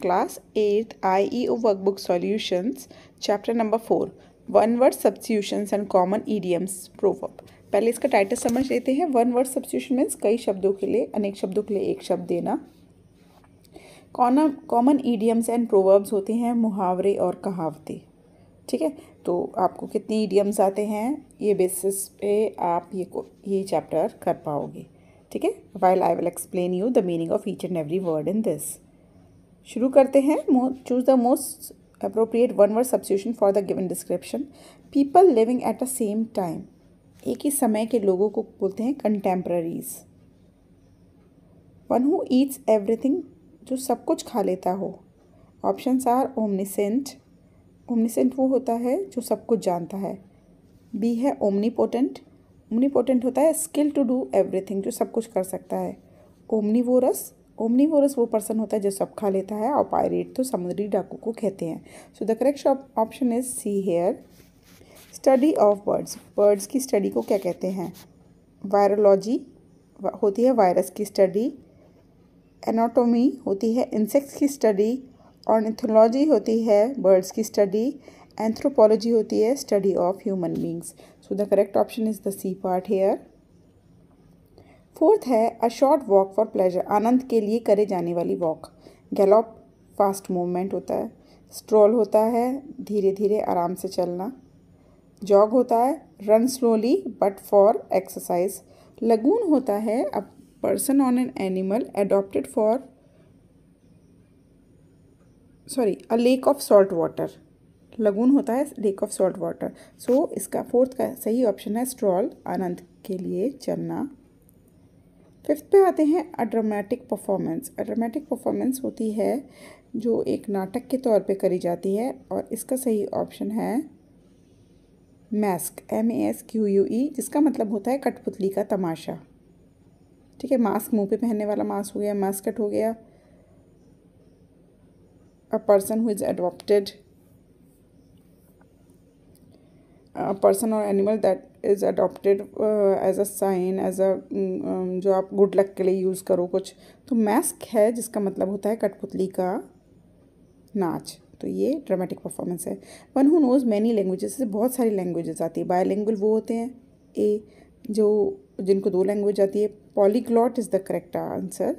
class eighth I E O work book solutions chapter number four one word substitutions and common idioms proverb पहले इसका title समझ लेते हैं one word substitution means कई शब्दों के लिए अनेक शब्दों के लिए एक शब्द देना कॉमन ईडियम्स एंड प्रोवर्ब्स होते हैं मुहावरे और कहावते ठीक है तो आपको कितने ईडियम्स आते हैं ये बेसिस पे आप ये को ये चैप्टर कर पाओगे ठीक है while I will explain you the meaning of each and every word in this शुरू करते हैं choose the most appropriate one word substitution for the given description people living at the same time एक ही समय के लोगों को बोलते हैं contemporaries one who eats everything जो सब कुछ खा लेता हो ऑप्शंस आर ओमनिसेंट ओमनिसेंट वो होता है जो सब कुछ जानता है बी है ओमनीपोटेंट ओमनीपोटेंट होता है स्किल टू डू एवरीथिंग जो सब कुछ कर सकता है ओमनीवोरस ओमनीवोरस वो पर्सन होता है जो सब खा लेता है और पायरेट तो समुद्री डाकू को कहते हैं so the correct option is C here study of birds birds की स्टडी को क्या कहते हैं वायरोलॉजी होती है वायरस की स्टडी एनाटोमी होती है इंसेक्ट्स की स्टडी ऑर्निथोलॉजी होती है बर्ड्स की स्टडी एंथ्रोपोलॉजी होती है study of human beings so the correct option is the C part here fourth है a short walk for pleasure आनंद के लिए करे जाने वाली वॉक गैलॉप फास्ट मूवमेंट होता है स्ट्रोल होता है धीरे धीरे आराम से चलना जॉग होता है run slowly but for exercise lagoon होता है a person on an animal adopted for sorry a lake of salt water lagoon होता है lake of salt water so इसका फोर्थ का सही ऑप्शन है स्ट्रॉल आनंद के लिए चलना फिफ्थ पे आते हैं a dramatic performance a dramatic performance होती है जो एक नाटक के तौर पे करी जाती है और इसका सही ऑप्शन है masque M A S Q U E जिसका मतलब होता है कठपुतली का तमाशा ठीक है मास्क मुंह पे पहनने वाला मास्क हो गया मास्कट हो गया a person who is adopted person और animal that is adopted as a sign as a जो आप गुड लक के लिए यूज़ करो कुछ तो मैस्क है जिसका मतलब होता है कठपुतली का नाच तो ये ड्रामेटिक परफॉर्मेंस है one who knows many languages से बहुत सारी लैंग्वेजेस आती है लैंग्वेज वो होते हैं ए जो जिनको दो लैंग्वेज आती है polyglot is the correct answer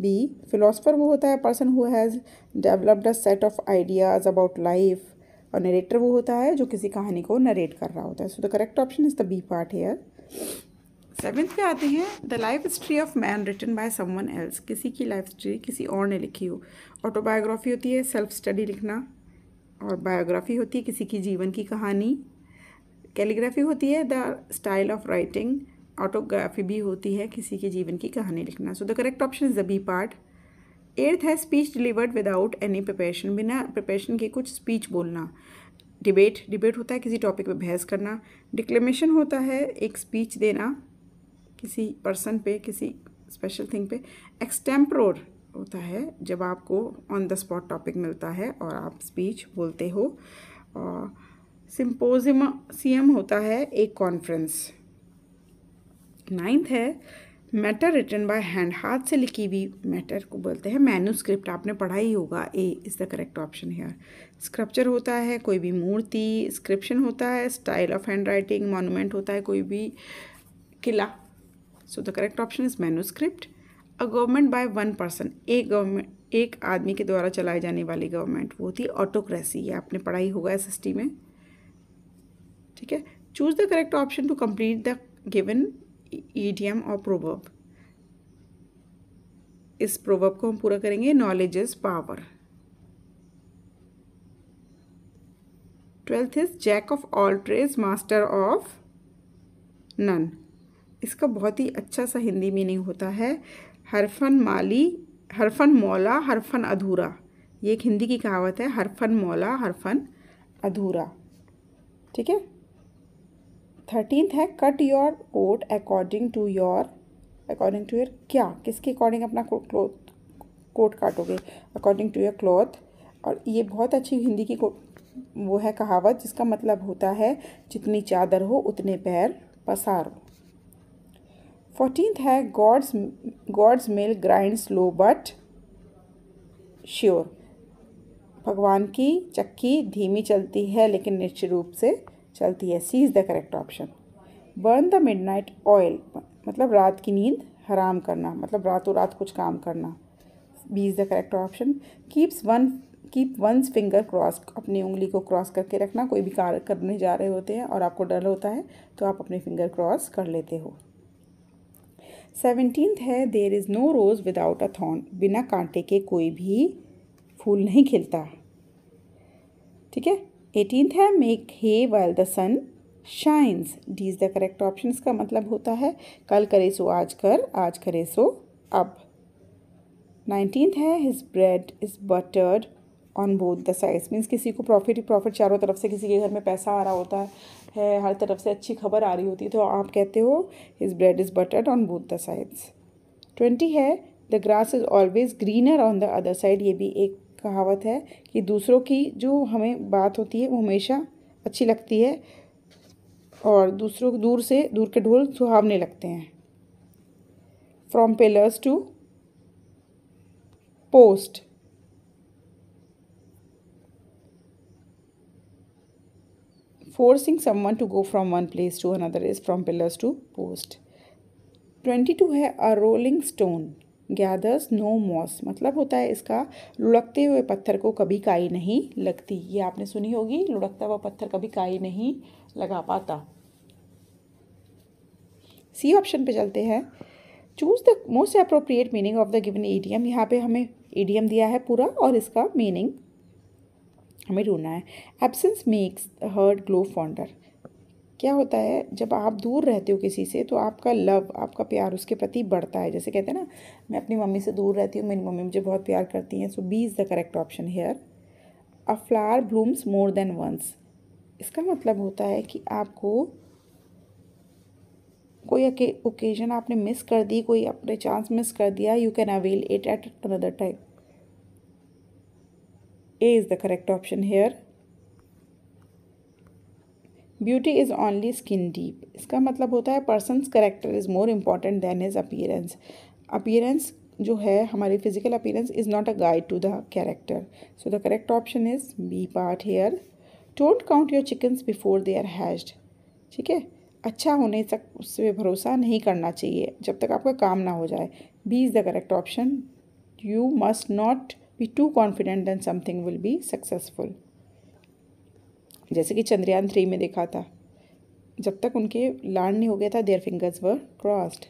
B philosopher वो होता है person who has developed a set of ideas about life और नरेटर वो होता है जो किसी कहानी को नरेट कर रहा होता है so the correct option is the B part here seventh पे आते हैं the life history of man written by someone else किसी की लाइफ हिस्ट्री किसी और ने लिखी हो ऑटोबायोग्राफी होती है सेल्फ स्टडी लिखना और बायोग्राफी होती है किसी की जीवन की कहानी कैलीग्राफी होती है the style of writing autography भी होती है किसी के जीवन की कहानी लिखना so the correct option is the B part eighth है speech delivered without any preparation बिना प्रिपरेशन के कुछ स्पीच बोलना डिबेट डिबेट होता है किसी टॉपिक पे बहस करना डिक्लेमेशन होता है एक स्पीच देना किसी पर्सन पे किसी स्पेशल थिंग पे एक्सटेम्प्रोर होता है जब आपको ऑन द स्पॉट टॉपिक मिलता है और आप स्पीच बोलते हो और सिम्पोजिम सी होता है एक कॉन्फ्रेंस नाइन्थ है मैटर रिटर्न बाय हैंड हाथ से लिखी हुई मैटर को बोलते हैं मैन्यूस्क्रिप्ट आपने पढ़ा ही होगा A is the correct option here sculpture होता है कोई भी मूर्ति स्क्रिप्शन होता है style of handwriting monument होता है कोई भी किला so the correct option is manuscript a government by one person एक गवर्नमेंट एक आदमी के द्वारा चलाई जाने वाली गवर्नमेंट वो थी ऑटोक्रेसी ये आपने पढ़ाई होगा एस एस टी में ठीक है choose the correct option to complete the given idiom e or proverb इस प्रोवर्ब को हम पूरा करेंगे knowledge is power twelfth is jack of all trades master of none इसका बहुत ही अच्छा सा हिंदी मीनिंग होता है हरफन माली हरफन मौला हरफन अधूरा ये एक हिंदी की कहावत है हरफन मौला हरफन अधूरा ठीक है थर्टीन है cut your coat according to your according to your क्या किसके अकॉर्डिंग अपना क्लोथ कोट काटोगे अकॉर्डिंग टू योर क्लॉथ और ये बहुत अच्छी हिंदी की वो है कहावत जिसका मतलब होता है जितनी चादर हो उतने पैर पसारो फोर्टीनथ है God's God's mill grind slow but sure भगवान की चक्की धीमी चलती है लेकिन निश्चित रूप से चलती है C is the correct option burn the midnight oil मतलब रात की नींद हराम करना मतलब रातों रात कुछ काम करना B is the correct option keeps one keep one's finger cross अपनी उंगली को क्रॉस करके रखना कोई भी कार्य करने जा रहे होते हैं और आपको डर होता है तो आप अपने फिंगर क्रॉस कर लेते हो सेवनटीन्थ है there is no rose without a thorn बिना कांटे के कोई भी फूल नहीं खिलता ठीक है एटीनथ है make hay while the sun shines D is the correct option का मतलब होता है कल करे सो आज कर आज करे सो अब नाइनटीन है his bread is buttered on both the sides means किसी को प्रॉफिट ही प्रॉफिट चारों तरफ से किसी के घर में पैसा आ रहा होता है, है हर तरफ से अच्छी खबर आ रही होती है तो आप कहते हो his bread is buttered on both the sides twenty है the grass is always greener on the other side ये भी एक कहावत है कि दूसरों की जो हमें बात होती है वो हमेशा अच्छी लगती है और दूसरों को दूर से दूर के ढोल सुहावने लगते हैं from pillars to post forcing someone to go from one place to another is from pillars to post twenty two है a rolling stone gathers no moss मतलब होता है इसका लुढ़कते हुए पत्थर को कभी काई नहीं लगती ये आपने सुनी होगी लुढ़कता हुआ पत्थर कभी काई नहीं लगा पाता सी ऑप्शन पे चलते हैं choose the most appropriate meaning of the given idiom यहाँ पे हमें ईडियम दिया है पूरा और इसका मीनिंग हमें ढूंढना है absence makes heart grow fonder क्या होता है जब आप दूर रहते हो किसी से तो आपका लव आपका प्यार उसके प्रति बढ़ता है जैसे कहते हैं ना मैं अपनी मम्मी से दूर रहती हूँ मेरी मम्मी मुझे बहुत प्यार करती हैं so B is the correct option here a flower blooms more than once इसका मतलब होता है कि आपको कोई ओकेजन आपने मिस कर दी कोई अपने चांस मिस कर दिया you can avail it at another time A is the correct option here beauty is only skin deep इसका मतलब होता है person's character is more important than is appearance appearance जो है हमारी physical appearance is not a guide to the character so the correct option is B part here don't count your chickens before they are hatched ठीक है अच्छा होने तक उस पर भरोसा नहीं करना चाहिए जब तक आपका काम ना हो जाए B is the correct option you must not be too confident than something will be successful जैसे कि चंद्रयान थ्री में देखा था जब तक उनके लैंड नहीं हो गया था their fingers were crossed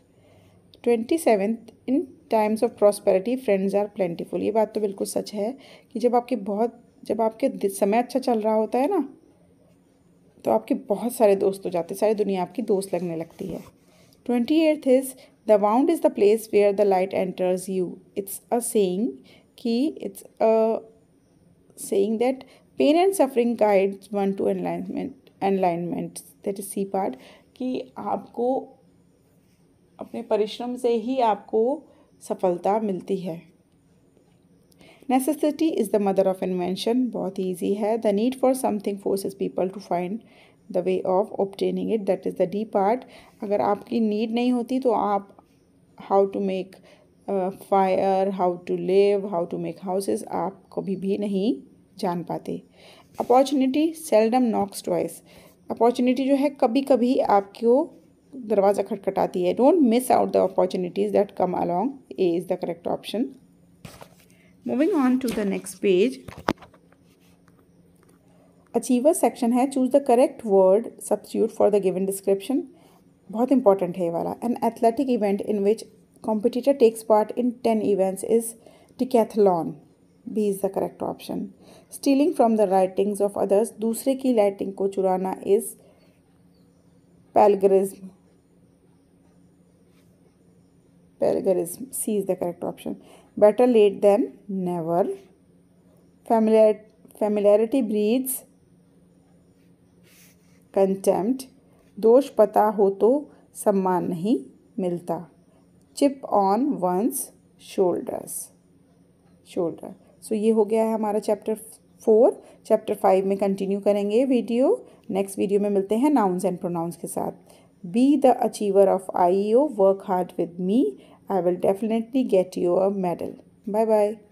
twenty seventh in times of prosperity friends are plentiful ये बात तो बिल्कुल सच है कि जब आपके बहुत जब आपके समय अच्छा चल रहा होता है ना तो आपके बहुत सारे दोस्त हो जाते हैं सारी दुनिया आपकी दोस्त लगने लगती है twenty eighth is the wound is the place where the light enters you it's a saying कि it's a saying that pain and suffering guides one to enlightenment enlightenment that is C part कि आपको अपने परिश्रम से ही आपको सफलता मिलती है necessity is the mother of invention बहुत ईजी है the need for something forces people to find the way of obtaining it that is the D part अगर आपकी नीड नहीं होती तो आप how to make fire how to live how to make houses आप कभी भी नहीं जान पाते opportunity seldom knocks twice opportunity जो है कभी कभी आपको दरवाज़ा खटखटाती है don't miss out the opportunities that come along A is the correct option moving on to the next page achiever section है choose the correct word substitute for the given description बहुत इंपॉर्टेंट है ये वाला an athletic event in which competitor takes part in ten events is decathlon B is the correct option stealing from the writings of others दूसरे की writing को चुराना is plagiarism plagiarism C is the correct option better late than never familiar, familiarity breeds दोष पता हो तो सम्मान नहीं मिलता chip on one's shoulders shoulder so ये हो गया है हमारा चैप्टर फोर चैप्टर फाइव में कंटिन्यू करेंगे वीडियो नेक्स्ट वीडियो में मिलते हैं नाउन्स एंड प्रोनाउंस के साथ be the achiever of I O work hard with me I will definitely get you a medal bye bye